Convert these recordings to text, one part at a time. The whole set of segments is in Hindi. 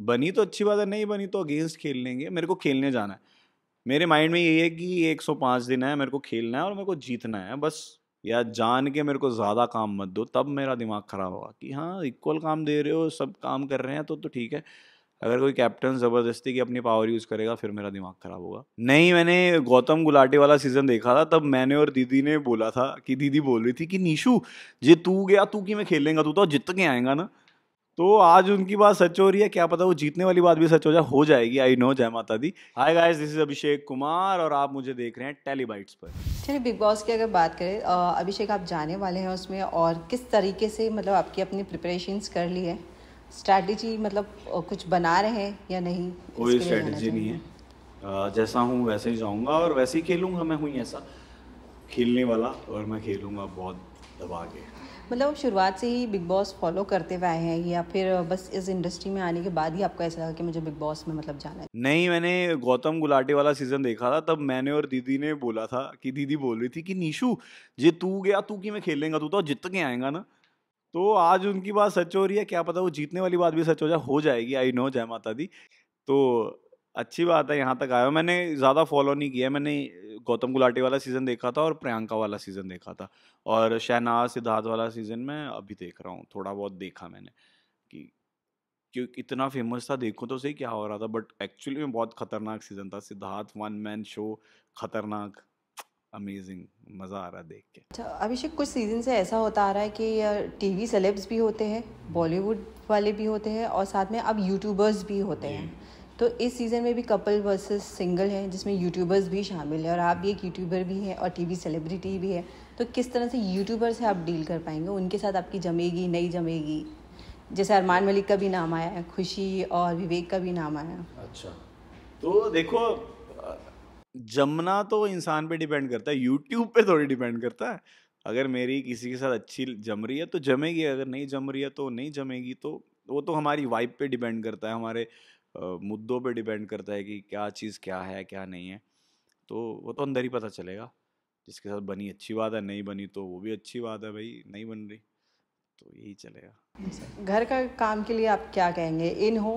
बनी तो अच्छी बात है नहीं बनी तो अगेंस्ट खेल लेंगे मेरे को खेलने जाना है मेरे माइंड में ये है कि 105 दिन है मेरे को खेलना है और मेरे को जीतना है बस या जान के मेरे को ज़्यादा काम मत दो तब मेरा दिमाग ख़राब होगा कि हाँ इक्वल काम दे रहे हो सब काम कर रहे हैं तो तो ठीक है अगर कोई कैप्टन ज़बरदस्ती की अपनी पावर यूज़ करेगा फिर मेरा दिमाग ख़राब होगा नहीं मैंने गौतम गुलाटी वाला सीज़न देखा था तब मैंने और दीदी ने बोला था कि दीदी बोल रही थी कि नीशू जे तू गया तू कि मैं खेलेंगा तू तो जित के आएगा ना तो आज उनकी बात सच हो रही है क्या पता वो जीतने वाली बात भी सच हो जाए हो जाएगी आई नो जय माता दी hi guys this is Abhishek Kumar और आप मुझे देख रहे हैं टेलीबाइट्स पर चलिए बिग बॉस की अगर बात करें अभिषेक आप जाने वाले हैं उसमें और किस तरीके से मतलब आपकी अपनी प्रिपरेशन कर ली है स्ट्रैटेजी मतलब कुछ बना रहे हैं या नहीं कोई स्ट्रैटेजी नहीं है जैसा हूँ वैसे ही जाऊँगा और वैसे ही खेलूंगा मैं हूँ ऐसा खेलने वाला और मैं खेलूंगा बहुत दबा के मतलब आप शुरुआत से ही बिग बॉस फॉलो करते हुए आए हैं या फिर बस इस इंडस्ट्री में आने के बाद ही आपको ऐसा लगा कि मुझे बिग बॉस में मतलब जाना है नहीं मैंने गौतम गुलाटी वाला सीजन देखा था तब मैंने और दीदी ने बोला था कि दीदी बोल रही थी कि नीशू जे तू गया तू कि मैं खेलेंगे तू तो जित के आएगा ना तो आज उनकी बात सच हो रही है क्या पता वो जीतने वाली बात भी सच हो जाए हो जाएगी आई नो जय माता दी तो अच्छी बात है यहाँ तक आया मैंने ज़्यादा फॉलो नहीं किया मैंने गौतम गुलाटी वाला सीज़न देखा था और प्रियंका वाला सीज़न देखा था और शहनाज सिद्धार्थ वाला सीज़न मैं अभी देख रहा हूँ थोड़ा बहुत देखा मैंने कि क्योंकि इतना फेमस था देखो तो सही क्या हो रहा था बट एक्चुअली में बहुत खतरनाक सीज़न था सिद्धार्थ वन मैन शो खतरनाक अमेजिंग मज़ा आ रहा है देख के अच्छा अभिषेक कुछ सीज़न से ऐसा होता आ रहा है कि टीवी सेलेब्स भी होते हैं बॉलीवुड वाले भी होते हैं और साथ में अब यूट्यूबर्स भी होते हैं तो इस सीज़न में भी कपल वर्सेस सिंगल है जिसमें यूट्यूबर्स भी शामिल है और आप भी एक यूट्यूबर भी हैं और टीवी सेलिब्रिटी भी है तो किस तरह से यूट्यूबर से आप डील कर पाएंगे उनके साथ आपकी जमेगी नहीं जमेगी जैसे अरमान मलिक का भी नाम आया है खुशी और विवेक का भी नाम आया अच्छा तो देखो जमना तो इंसान पे डिपेंड करता है यूट्यूब पे थोड़ी डिपेंड करता है अगर मेरी किसी के साथ अच्छी जम रही है तो जमेगी अगर नहीं जम रही है तो नहीं जमेगी तो वो तो हमारी वाइब पे डिपेंड करता है हमारे मुद्दों पे डिपेंड करता है कि क्या चीज़ क्या है क्या नहीं है तो वो तो अंदर ही पता चलेगा जिसके साथ बनी अच्छी बात है नहीं बनी तो वो भी अच्छी बात है भाई नहीं बन रही तो यही चलेगा घर का काम के लिए आप क्या कहेंगे इन हो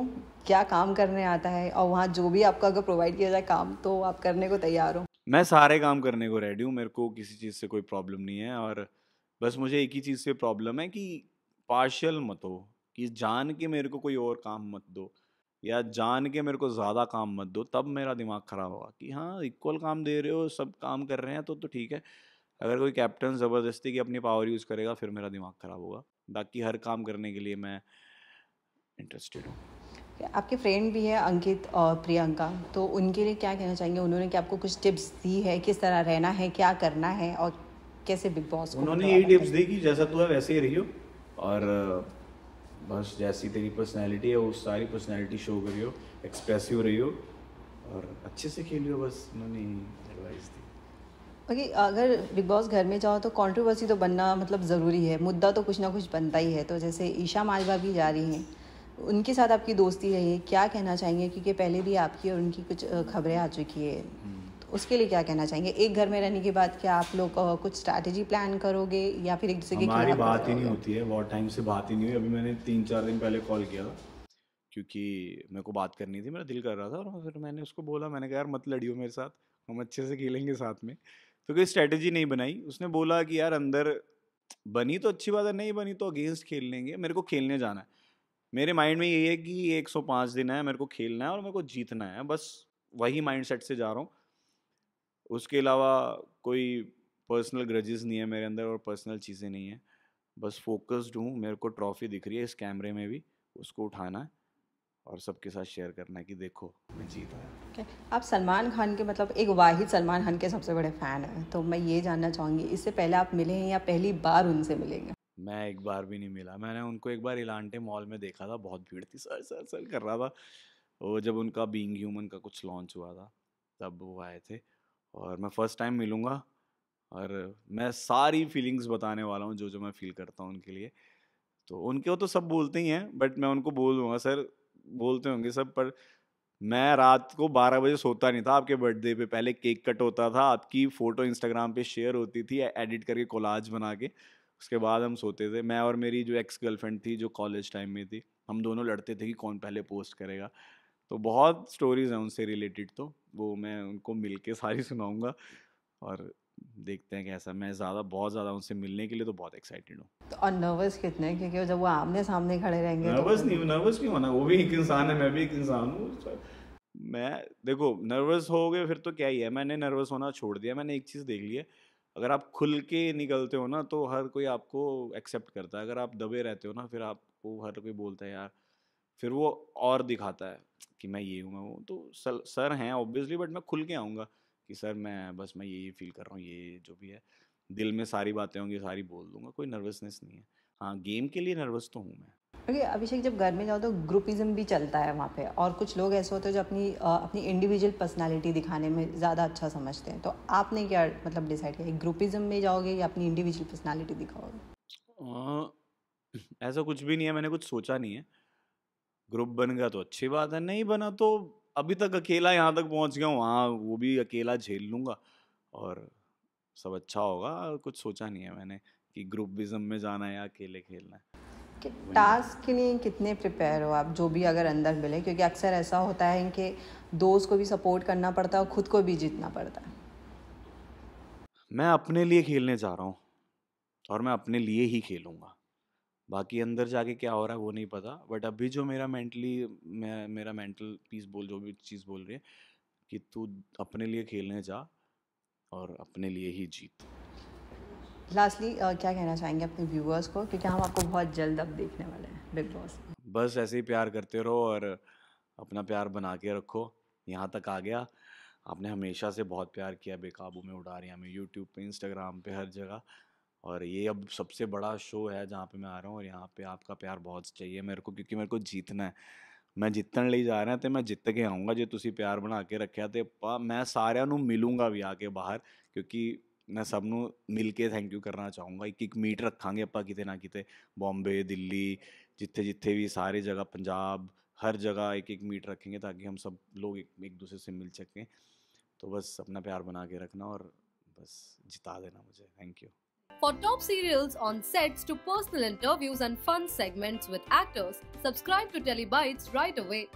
क्या काम करने आता है और वहाँ जो भी आपका अगर प्रोवाइड किया जाए काम तो आप करने को तैयार हो मैं सारे काम करने को रेडी हूँ मेरे को किसी चीज़ से कोई प्रॉब्लम नहीं है और बस मुझे एक ही चीज़ से प्रॉब्लम है कि पार्शल मत हो कि जान के मेरे को कोई और काम मत दो या जान के मेरे को ज़्यादा काम मत दो तब मेरा दिमाग ख़राब होगा कि हाँ इक्वल काम दे रहे हो सब काम कर रहे हैं तो तो ठीक है अगर कोई कैप्टन ज़बरदस्ती की अपनी पावर यूज़ करेगा फिर मेरा दिमाग ख़राब होगा बाकी हर काम करने के लिए मैं इंटरेस्टेड हूँ आपके फ्रेंड भी है अंकित और प्रियंका तो उनके लिए क्या कहना चाहेंगे उन्होंने क्या आपको कुछ टिप्स दी है किस तरह रहना है क्या करना है और कैसे बिग बॉस उन्होंने यही टिप्स दी कि जैसा तू है वैसे ही रही हो और बस जैसी तेरी पर्सनैलिटी है वो सारी पर्सनैलिटी शो करियो एक्सप्रेसिव हो और अच्छे से खेलियो बस उन्होंने एडवाइस दी ओके okay, अगर बिग बॉस घर में जाओ तो कंट्रोवर्सी तो बनना मतलब ज़रूरी है मुद्दा तो कुछ ना कुछ बनता ही है तो जैसे ईशा मालवा भी जा रही हैं उनके साथ आपकी दोस्ती रही है क्या कहना चाहेंगे क्योंकि पहले भी आपकी और उनकी कुछ खबरें आ चुकी है हम्म। उसके लिए क्या कहना चाहेंगे एक घर में रहने के बाद क्या आप लोग कुछ स्ट्रैटेजी प्लान करोगे या फिर एक दूसरे की हमारी बात ही नहीं होती है बहुत टाइम से बात ही नहीं हुई अभी मैंने तीन चार दिन पहले कॉल किया था क्योंकि मेरे को बात करनी थी मेरा दिल कर रहा था और फिर मैंने उसको बोला मैंने कहा यार मत लड़ियो मेरे साथ हम अच्छे से खेलेंगे साथ में तो कोई स्ट्रैटेजी नहीं बनाई उसने बोला कि यार अंदर बनी तो अच्छी बात है नहीं बनी तो अगेंस्ट खेल लेंगे मेरे को खेलने जाना है मेरे माइंड में यही है कि 105 दिन है मेरे को खेलना है और मेरे को जीतना है बस वही माइंड सेट से जा रहा हूँ उसके अलावा कोई पर्सनल ग्रजेस नहीं है मेरे अंदर और पर्सनल चीज़ें नहीं है बस फोकस्ड हूँ मेरे को ट्रॉफी दिख रही है इस कैमरे में भी उसको उठाना है और सबके साथ शेयर करना है कि देखो मैं जीता है okay. आप सलमान खान के मतलब एक वाहिद सलमान खान के सबसे बड़े फ़ैन हैं तो मैं ये जानना चाहूँगी इससे पहले आप मिले हैं या पहली बार उनसे मिलेंगे मैं एक बार भी नहीं मिला मैंने उनको एक बार इलांटे मॉल में देखा था बहुत भीड़ थी सर सर सर कर रहा था वो जब उनका बींग ह्यूमन का कुछ लॉन्च हुआ था तब वो आए थे और मैं फ़र्स्ट टाइम मिलूँगा और मैं सारी फीलिंग्स बताने वाला हूँ जो जो मैं फील करता हूँ उनके लिए तो उनके वो तो सब बोलते ही हैं बट मैं उनको बोल दूँगा सर बोलते होंगे सब पर मैं रात को 12 बजे सोता नहीं था आपके बर्थडे पे पहले केक कट होता था आपकी फ़ोटो इंस्टाग्राम पे शेयर होती थी एडिट करके कोलाज बना के उसके बाद हम सोते थे मैं और मेरी जो एक्स गर्लफ्रेंड थी जो कॉलेज टाइम में थी हम दोनों लड़ते थे कि कौन पहले पोस्ट करेगा तो बहुत स्टोरीज़ हैं उनसे रिलेटेड तो वो मैं उनको मिल के सारी सुनाऊँगा और देखते हैं कैसा मैं ज़्यादा बहुत ज़्यादा उनसे मिलने के लिए तो बहुत एक्साइटेड हूँ तो और नर्वस कितने क्योंकि जब वो आमने सामने खड़े रहेंगे नर्वस तो नहीं नर्वस क्यों होना वो भी एक इंसान है मैं भी एक इंसान हूँ मैं देखो नर्वस हो गए फिर तो क्या ही है मैंने नर्वस होना छोड़ दिया मैंने एक चीज़ देख ली है अगर आप खुल के निकलते हो ना तो हर कोई आपको एक्सेप्ट करता है अगर आप दबे रहते हो ना फिर आपको हर कोई बोलता है यार फिर वो और दिखाता है कि मैं ये हूँ मैं वो तो सर सर हैं ऑब्वियसली बट मैं खुल के आऊँगा कि सर मैं बस मैं ये ये फील कर रहा हूँ ये जो भी है दिल में सारी बातें होंगी सारी बोल दूंगा कोई नर्वसनेस नहीं है हाँ गेम के लिए नर्वस तो हूँ मैं क्योंकि okay, अभिषेक जब घर में जाओ तो ग्रुपिज्म भी चलता है वहाँ पे और कुछ लोग ऐसे होते हैं जो अपनी आ, अपनी इंडिविजुअल पर्सनालिटी दिखाने में ज़्यादा अच्छा समझते हैं तो आपने क्या मतलब डिसाइड किया ग्रुपिज्म में जाओगे या अपनी इंडिविजुअल पर्सनालिटी दिखाओगे ऐसा कुछ भी नहीं है मैंने कुछ सोचा नहीं है ग्रुप बन गया तो अच्छी बात है नहीं बना तो अभी तक अकेला यहाँ तक पहुँच गया हूँ हाँ वो भी अकेला झेल लूँगा और सब अच्छा होगा कुछ सोचा नहीं है मैंने कि ग्रुप बिजम में जाना है या अकेले खेलना है कि टास्क के लिए कितने प्रिपेयर हो आप जो भी अगर अंदर मिले क्योंकि अक्सर ऐसा होता है कि दोस्त को भी सपोर्ट करना पड़ता है और खुद को भी जीतना पड़ता है मैं अपने लिए खेलने जा रहा हूँ और मैं अपने लिए ही खेलूँगा बाकी अंदर जाके क्या हो रहा है वो नहीं पता बट अभी जो मेरा मेंटली मैं मेरा मेंटल पीस बोल जो भी चीज़ बोल रही है कि तू अपने लिए खेलने जा और अपने लिए ही जीत लास्टली uh, क्या कहना चाहेंगे अपने व्यूअर्स को क्योंकि हम आपको बहुत जल्द अब देखने वाले हैं बिग बॉस बस ऐसे ही प्यार करते रहो और अपना प्यार बना के रखो यहाँ तक आ गया आपने हमेशा से बहुत प्यार किया बेकाबू में उड़ा रही हमें यूट्यूब पे इंस्टाग्राम पे हर जगह और ये अब सबसे बड़ा शो है जहाँ पे मैं आ रहा हूँ और यहाँ पे आपका प्यार बहुत चाहिए मेरे को क्योंकि मेरे को जीतना है मैं जितने लिए जा रहा हैं तो मैं जित के आऊँगा जो तुम प्यार बना के रखे तो मैं सारे मिलूंगा भी आके बाहर क्योंकि मैं सबनों मिल के थैंक यू करना चाहूँगा एक एक मीट रखा आप कि ना कि बॉम्बे दिल्ली जिते जिते भी सारी जगह पंजाब हर जगह एक एक मीट रखेंगे ताकि हम सब लोग एक, एक दूसरे से मिल सकें तो बस अपना प्यार बना के रखना और बस जिता देना मुझे thank you For top serials on sets to personal interviews and fun segments with actors, subscribe to Telebytes right away.